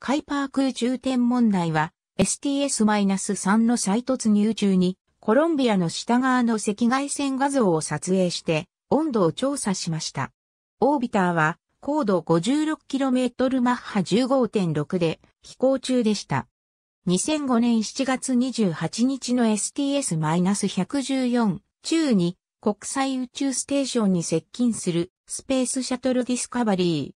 カイパー空中天文台は STS-3 の再突入中にコロンビアの下側の赤外線画像を撮影して温度を調査しました。オービターは高度 56km マッハ15.6で飛行中でした。2005年7月28日の STS-114 中に国際宇宙ステーションに接近するスペースシャトルディスカバリー。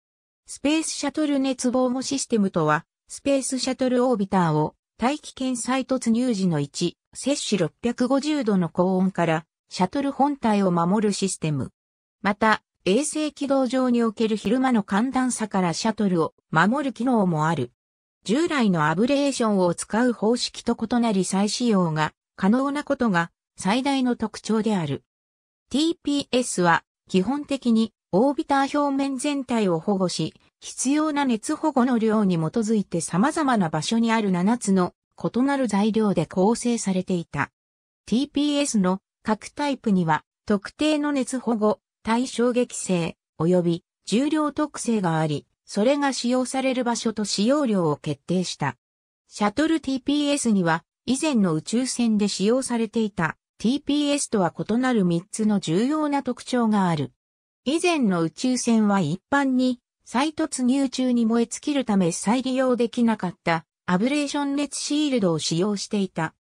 スペースシャトル熱防護システムとは、スペースシャトルオービターを大気圏再突入時の1、摂氏650度の高温から、シャトル本体を守るシステム。また、衛星軌道上における昼間の寒暖差からシャトルを守る機能もある。従来のアブレーションを使う方式と異なり再使用が可能なことが最大の特徴である。TPS は基本的にオービター表面全体を保護し、必要な熱保護の量に基づいて様々な場所にある7つの異なる材料で構成されていた。TPS の各タイプには特定の熱保護、対衝撃性、及び重量特性があり、それが使用される場所と使用量を決定した。シャトル TPS には以前の宇宙船で使用されていた TPS とは異なる3つの重要な特徴がある。以前の宇宙船は一般に再突入中に燃え尽きるため再利用できなかったアブレーション熱シールドを使用していた。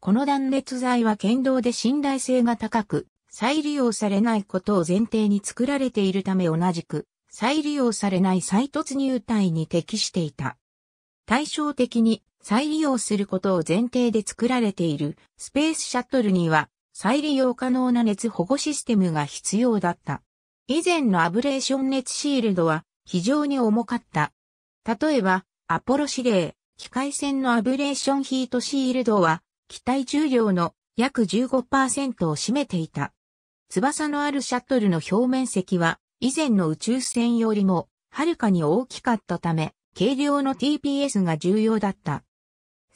この断熱材は剣道で信頼性が高く、再利用されないことを前提に作られているため同じく、再利用されない再突入体に適していた。対照的に再利用することを前提で作られているスペースシャトルには再利用可能な熱保護システムが必要だった。以前のアブレーション熱シールドは非常に重かった。例えば、アポロ指令、機械船のアブレーションヒートシールドは、機体重量の約15%を占めていた。翼のあるシャトルの表面積は、以前の宇宙船よりも、はるかに大きかったため、軽量の TPS が重要だった。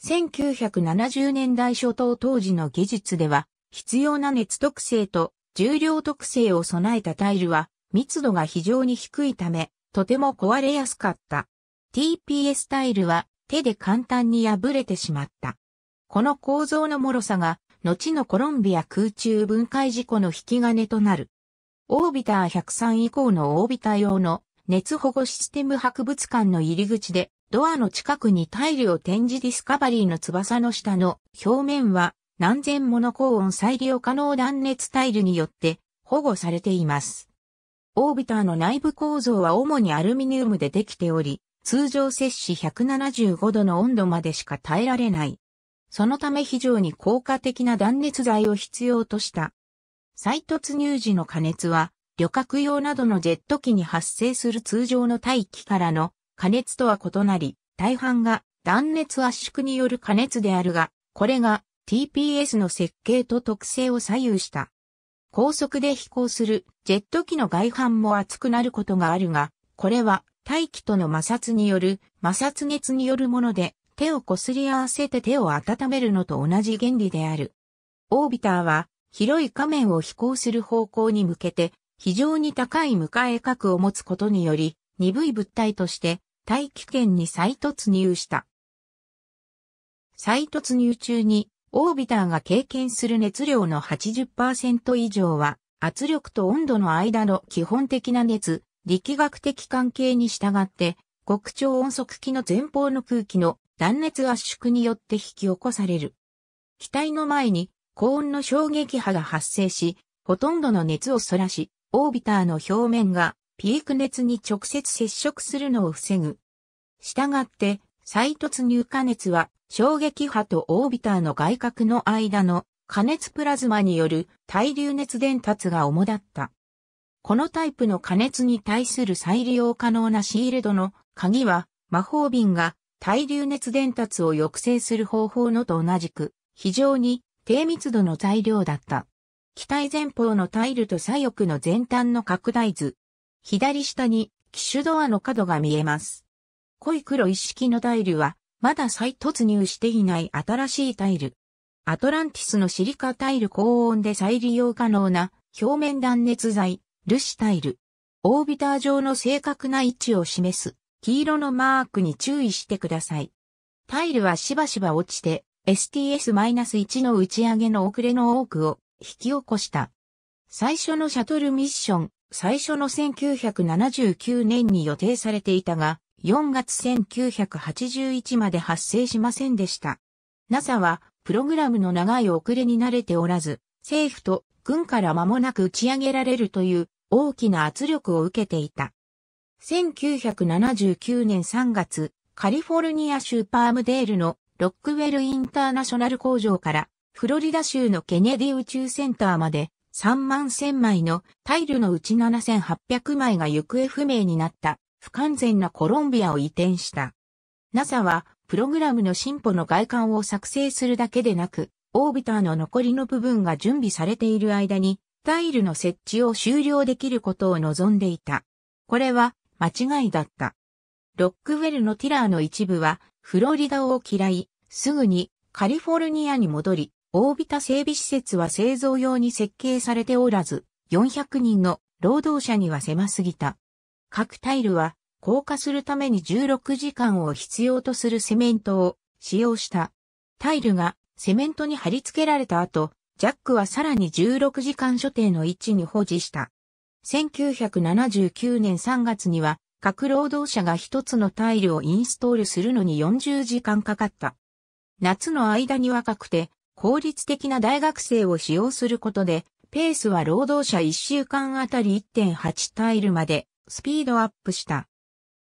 1970年代初頭当時の技術では、必要な熱特性と重量特性を備えたタイルは密度が非常に低いため、とても壊れやすかった。TPS タイルは手で簡単に破れてしまった。この構造の脆さが、後のコロンビア空中分解事故の引き金となる。オービター103以降のオービター用の熱保護システム博物館の入り口で、ドアの近くにタイルを展示ディスカバリーの翼の下の表面は何千もの高温再利用可能断熱タイルによって保護されています。オービターの内部構造は主にアルミニウムでできており、通常摂氏175度の温度までしか耐えられない。そのため非常に効果的な断熱材を必要とした。再突入時の加熱は、旅客用などのジェット機に発生する通常の大気からの加熱とは異なり、大半が断熱圧縮による加熱であるが、これが TPS の設計と特性を左右した。高速で飛行するジェット機の外反も厚くなることがあるが、これは大気との摩擦による摩擦熱によるもので、手をこすり合わせて手を温めるのと同じ原理である。オービターは広い仮面を飛行する方向に向けて非常に高い向かえ角を持つことにより鈍い物体として大気圏に再突入した。再突入中にオービターが経験する熱量の80%以上は、圧力と温度の間の基本的な熱、力学的関係に従って、極超音速機の前方の空気の断熱圧縮によって引き起こされる。機体の前に高温の衝撃波が発生し、ほとんどの熱を逸らし、オービターの表面がピーク熱に直接接触するのを防ぐ。したがって、再突入加熱は衝撃波とオービターの外角の間の加熱プラズマによる対流熱伝達が主だった。このタイプの加熱に対する再利用可能なシールドの鍵は魔法瓶が対流熱伝達を抑制する方法のと同じく非常に低密度の材料だった。機体前方のタイルと左翼の前端の拡大図。左下に機種ドアの角が見えます。濃い黒一式のタイルは、まだ再突入していない新しいタイル。アトランティスのシリカタイル高温で再利用可能な表面断熱材、ルシタイル。オービター上の正確な位置を示す黄色のマークに注意してください。タイルはしばしば落ちて STS-1 の打ち上げの遅れの多くを引き起こした。最初のシャトルミッション、最初の1979年に予定されていたが、4月1981まで発生しませんでした。NASA は、プログラムの長い遅れに慣れておらず、政府と軍から間もなく打ち上げられるという大きな圧力を受けていた。1979年3月、カリフォルニア州パームデールのロックウェルインターナショナル工場からフロリダ州のケネディ宇宙センターまで3万1000枚のタイルのうち7800枚が行方不明になった不完全なコロンビアを移転した。NASA は、プログラムの進歩の外観を作成するだけでなく、オービターの残りの部分が準備されている間に、タイルの設置を終了できることを望んでいた。これは、間違いだった。ロックウェルのティラーの一部は、フロリダを嫌い、すぐにカリフォルニアに戻り、オービタ整備施設は製造用に設計されておらず、400人の労働者には狭すぎた。各タイルは硬化するために16時間を必要とするセメントを使用した。タイルがセメントに貼り付けられた後、ジャックはさらに16時間所定の位置に保持した。1979年3月には、各労働者が一つのタイルをインストールするのに40時間かかった。夏の間に若くて、効率的な大学生を使用することで、ペースは労働者1週間あたり1.8タイルまでスピードアップした。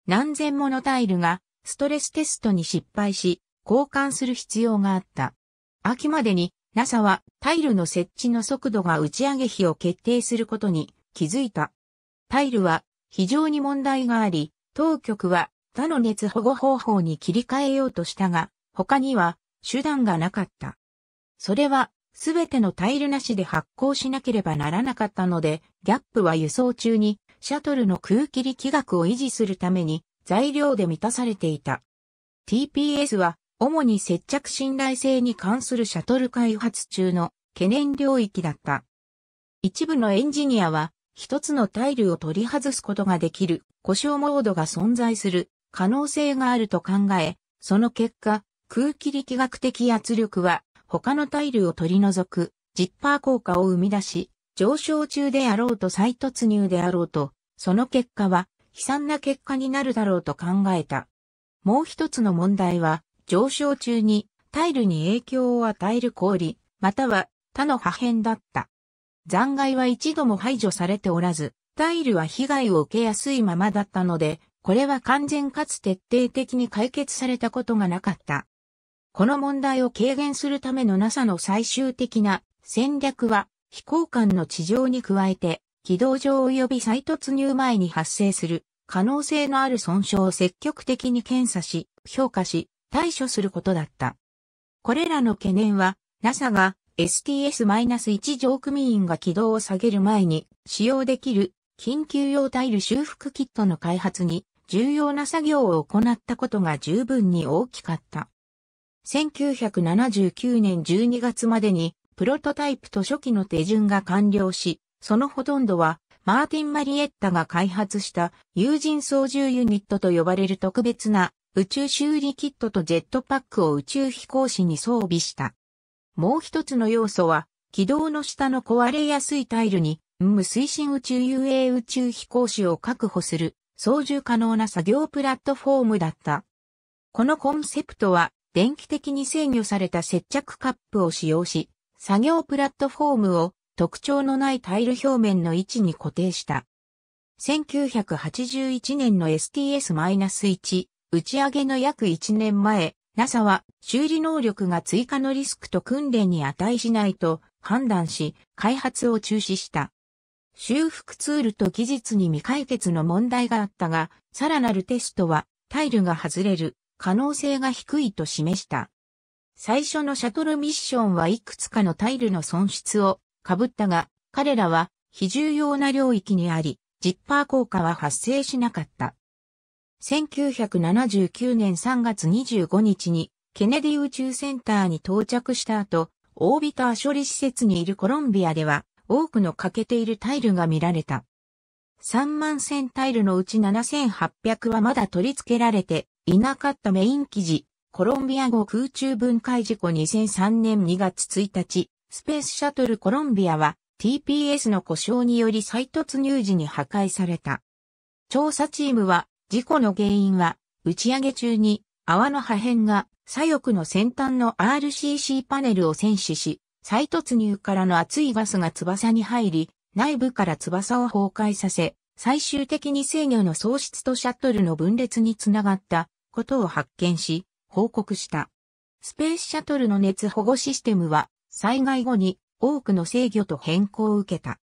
何千ものタイルがストレステストに失敗し、交換する必要があった。秋までに NASA はタイルの設置の速度が打ち上げ比を決定することに気づいた。タイルは非常に問題があり、当局は他の熱保護方法に切り替えようとしたが、他には手段がなかった。それはすべてのタイルなしで発行しなければならなかったので、ギャップは輸送中にシャトルの空気力学を維持するために材料で満たされていた。TPS は主に接着信頼性に関するシャトル開発中の懸念領域だった。一部のエンジニアは一つのタイルを取り外すことができる故障モードが存在する可能性があると考え、その結果、空気力学的圧力は他のタイルを取り除くジッパー効果を生み出し、上昇中であろうと再突入であろうと、その結果は悲惨な結果になるだろうと考えた。もう一つの問題は、上昇中にタイルに影響を与える氷、または他の破片だった。残骸は一度も排除されておらず、タイルは被害を受けやすいままだったので、これは完全かつ徹底的に解決されたことがなかった。この問題を軽減するための NASA の最終的な戦略は飛行間の地上に加えて、軌道上及び再突入前に発生する可能性のある損傷を積極的に検査し、評価し、対処することだった。これらの懸念は、NASA が STS-1 乗組員が軌道を下げる前に使用できる緊急用タイル修復キットの開発に重要な作業を行ったことが十分に大きかった。1979年12月までにプロトタイプと初期の手順が完了し、そのほとんどは、マーティン・マリエッタが開発した有人操縦ユニットと呼ばれる特別な宇宙修理キットとジェットパックを宇宙飛行士に装備した。もう一つの要素は、軌道の下の壊れやすいタイルに、無推進宇宙遊泳宇宙飛行士を確保する、操縦可能な作業プラットフォームだった。このコンセプトは、電気的に制御された接着カップを使用し、作業プラットフォームを特徴のないタイル表面の位置に固定した。1981年の STS-1 打ち上げの約1年前、NASA は修理能力が追加のリスクと訓練に値しないと判断し、開発を中止した。修復ツールと技術に未解決の問題があったが、さらなるテストはタイルが外れる可能性が低いと示した。最初のシャトルミッションはいくつかのタイルの損失を被ったが、彼らは非重要な領域にあり、ジッパー効果は発生しなかった。1979年3月25日にケネディ宇宙センターに到着した後、オービター処理施設にいるコロンビアでは多くの欠けているタイルが見られた。3万1000タイルのうち7800はまだ取り付けられていなかったメイン記事コロンビア号空中分解事故2003年2月1日、スペースシャトルコロンビアは TPS の故障により再突入時に破壊された。調査チームは事故の原因は打ち上げ中に泡の破片が左翼の先端の RCC パネルを戦死し、再突入からの熱いガスが翼に入り、内部から翼を崩壊させ、最終的に制御の喪失とシャトルの分裂につながったことを発見し、報告した。スペースシャトルの熱保護システムは災害後に多くの制御と変更を受けた。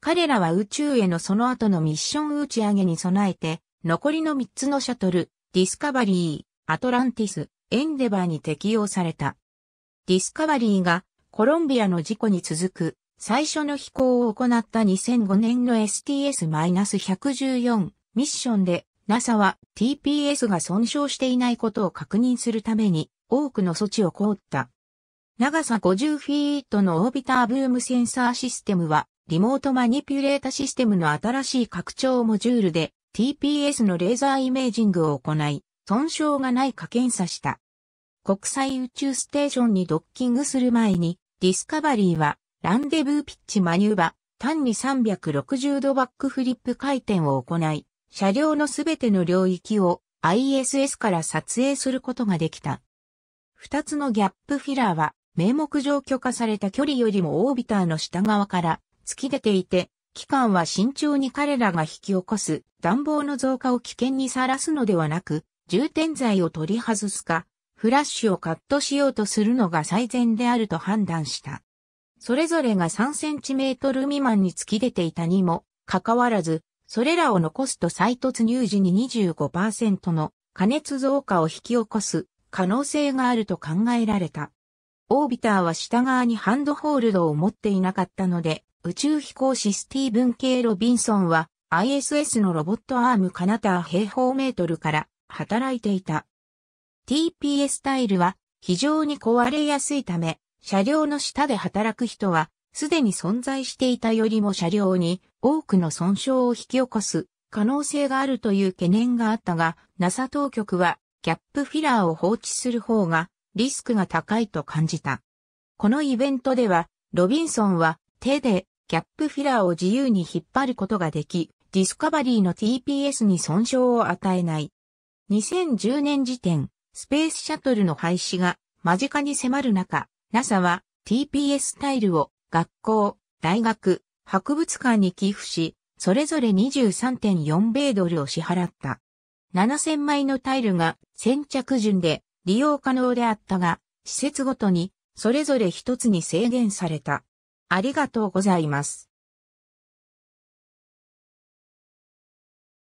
彼らは宇宙へのその後のミッション打ち上げに備えて、残りの3つのシャトル、ディスカバリー、アトランティス、エンデバーに適用された。ディスカバリーがコロンビアの事故に続く最初の飛行を行った2005年の STS-114 ミッションで NASA は TPS が損傷していないことを確認するために多くの措置を凍った。長さ50フィートのオービターブームセンサーシステムはリモートマニピュレータシステムの新しい拡張モジュールで TPS のレーザーイメージングを行い、損傷がないか検査した。国際宇宙ステーションにドッキングする前に、ディスカバリーはランデブーピッチマニューバ、単に360度バックフリップ回転を行い、車両のすべての領域を ISS から撮影することができた。二つのギャップフィラーは、名目上許可された距離よりもオービターの下側から突き出ていて、機関は慎重に彼らが引き起こす暖房の増加を危険にさらすのではなく、充填剤を取り外すか、フラッシュをカットしようとするのが最善であると判断した。それぞれが3センチメートル未満に突き出ていたにも、かかわらず、それらを残すと再突入時に25%の加熱増加を引き起こす可能性があると考えられた。オービターは下側にハンドホールドを持っていなかったので、宇宙飛行士スティーブン・ケイ・ロビンソンは ISS のロボットアームカナター平方メートルから働いていた。TPS タイルは非常に壊れやすいため、車両の下で働く人はすでに存在していたよりも車両に多くの損傷を引き起こす可能性があるという懸念があったが、NASA 当局はキャップフィラーを放置する方がリスクが高いと感じた。このイベントでは、ロビンソンは手でキャップフィラーを自由に引っ張ることができ、ディスカバリーの TPS に損傷を与えない。2010年時点、スペースシャトルの廃止が間近に迫る中、NASA は TPS タイルを学校、大学、博物館に寄付し、それぞれ23.4米ドルを支払った。7000枚のタイルが先着順で利用可能であったが、施設ごとにそれぞれ一つに制限された。ありがとうございます。